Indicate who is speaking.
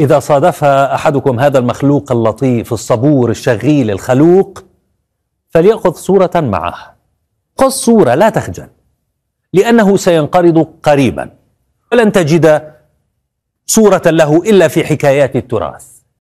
Speaker 1: إذا صادف أحدكم هذا المخلوق اللطيف الصبور الشغيل الخلوق فليأخذ صورة معه خذ صورة لا تخجل لأنه سينقرض قريبا ولن تجد صورة له إلا في حكايات التراث